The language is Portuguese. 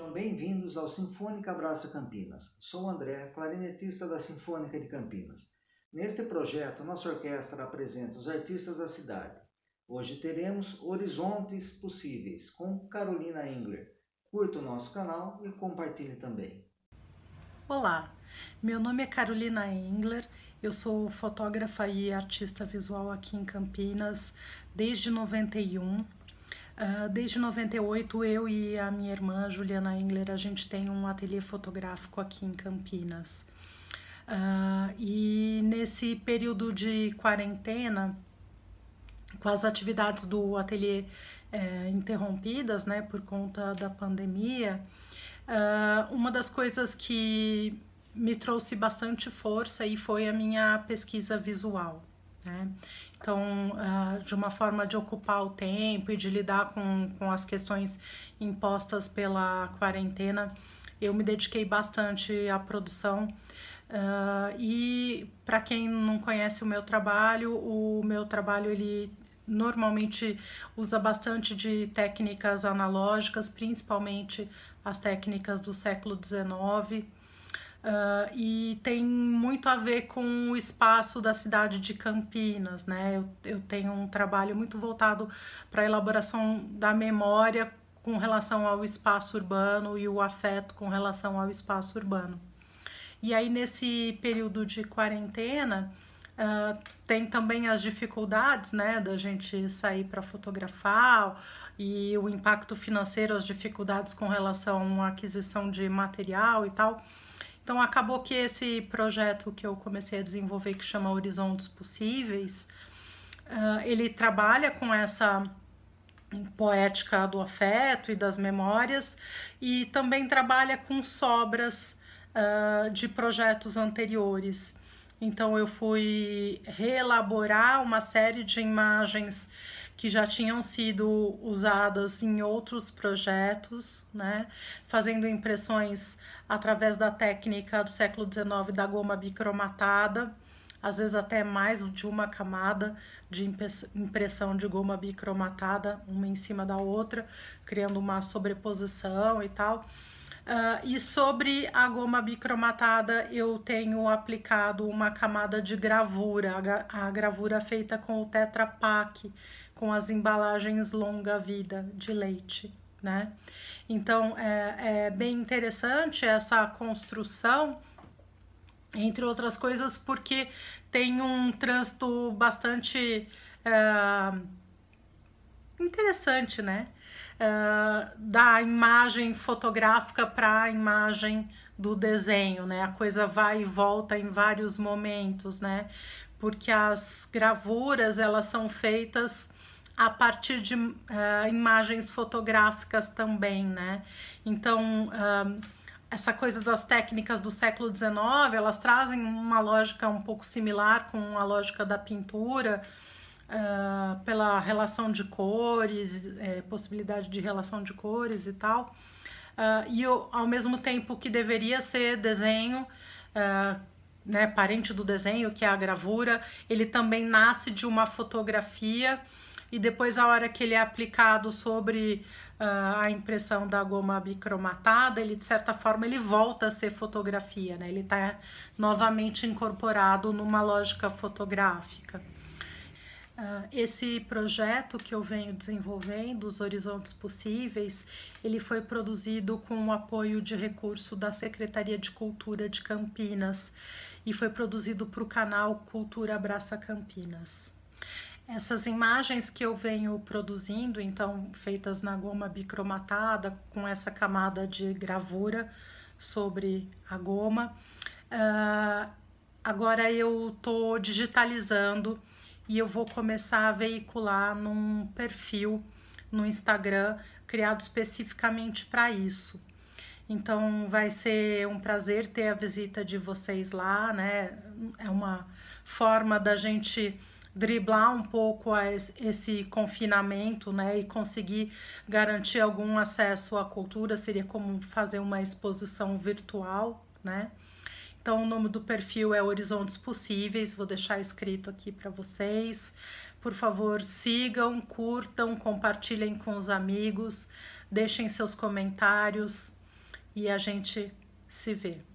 Sejam bem-vindos ao Sinfônica Abraça Campinas. Sou André, clarinetista da Sinfônica de Campinas. Neste projeto, nossa orquestra apresenta os artistas da cidade. Hoje teremos Horizontes Possíveis, com Carolina Engler. Curta o nosso canal e compartilhe também. Olá, meu nome é Carolina Engler, eu sou fotógrafa e artista visual aqui em Campinas desde 91 ah, desde 98, eu e a minha irmã Juliana Engler, a gente tem um ateliê fotográfico aqui em Campinas. Uh, e nesse período de quarentena, com as atividades do ateliê é, interrompidas, né, por conta da pandemia, uh, uma das coisas que me trouxe bastante força e foi a minha pesquisa visual. Né? Então, ah, de uma forma de ocupar o tempo e de lidar com, com as questões impostas pela quarentena, eu me dediquei bastante à produção. Ah, e para quem não conhece o meu trabalho, o meu trabalho ele normalmente usa bastante de técnicas analógicas, principalmente as técnicas do século XIX Uh, e tem muito a ver com o espaço da cidade de Campinas, né? Eu, eu tenho um trabalho muito voltado para a elaboração da memória com relação ao espaço urbano e o afeto com relação ao espaço urbano. E aí, nesse período de quarentena, uh, tem também as dificuldades, né, da gente sair para fotografar e o impacto financeiro, as dificuldades com relação à aquisição de material e tal. Então acabou que esse projeto que eu comecei a desenvolver, que chama Horizontes Possíveis, uh, ele trabalha com essa poética do afeto e das memórias e também trabalha com sobras uh, de projetos anteriores. Então eu fui reelaborar uma série de imagens que já tinham sido usadas em outros projetos, né? fazendo impressões através da técnica do século XIX da goma bicromatada, às vezes até mais de uma camada de impressão de goma bicromatada, uma em cima da outra, criando uma sobreposição e tal. Uh, e sobre a goma bicromatada, eu tenho aplicado uma camada de gravura, a, gravura feita com o Tetra Pak, com as embalagens longa vida de leite, né? Então é, é bem interessante essa construção, entre outras coisas, porque tem um trânsito bastante. Eh, interessante, né? Uh, da imagem fotográfica para a imagem do desenho, né? A coisa vai e volta em vários momentos, né? Porque as gravuras elas são feitas a partir de uh, imagens fotográficas também, né? Então uh, essa coisa das técnicas do século XIX, elas trazem uma lógica um pouco similar com a lógica da pintura, uh, pela relação de cores, é, possibilidade de relação de cores e tal. Uh, e eu, ao mesmo tempo que deveria ser desenho, uh, né, parente do desenho, que é a gravura, ele também nasce de uma fotografia e depois a hora que ele é aplicado sobre uh, a impressão da goma bicromatada, ele de certa forma ele volta a ser fotografia, né? Ele está novamente incorporado numa lógica fotográfica. Ah, esse projeto que eu venho desenvolvendo, os Horizontes Possíveis, ele foi produzido com o apoio de recurso da Secretaria de Cultura de Campinas e foi produzido para o canal Cultura Abraça Campinas. Essas imagens que eu venho produzindo, então feitas na goma bicromatada, com essa camada de gravura sobre a goma, uh, agora eu estou digitalizando e eu vou começar a veicular num perfil no Instagram criado especificamente para isso. Então vai ser um prazer ter a visita de vocês lá, né? É uma forma da gente driblar um pouco esse confinamento, né, e conseguir garantir algum acesso à cultura seria como fazer uma exposição virtual, né? Então, o nome do perfil é Horizontes Possíveis, vou deixar escrito aqui para vocês. Por favor, sigam, curtam, compartilhem com os amigos, deixem seus comentários e a gente se vê.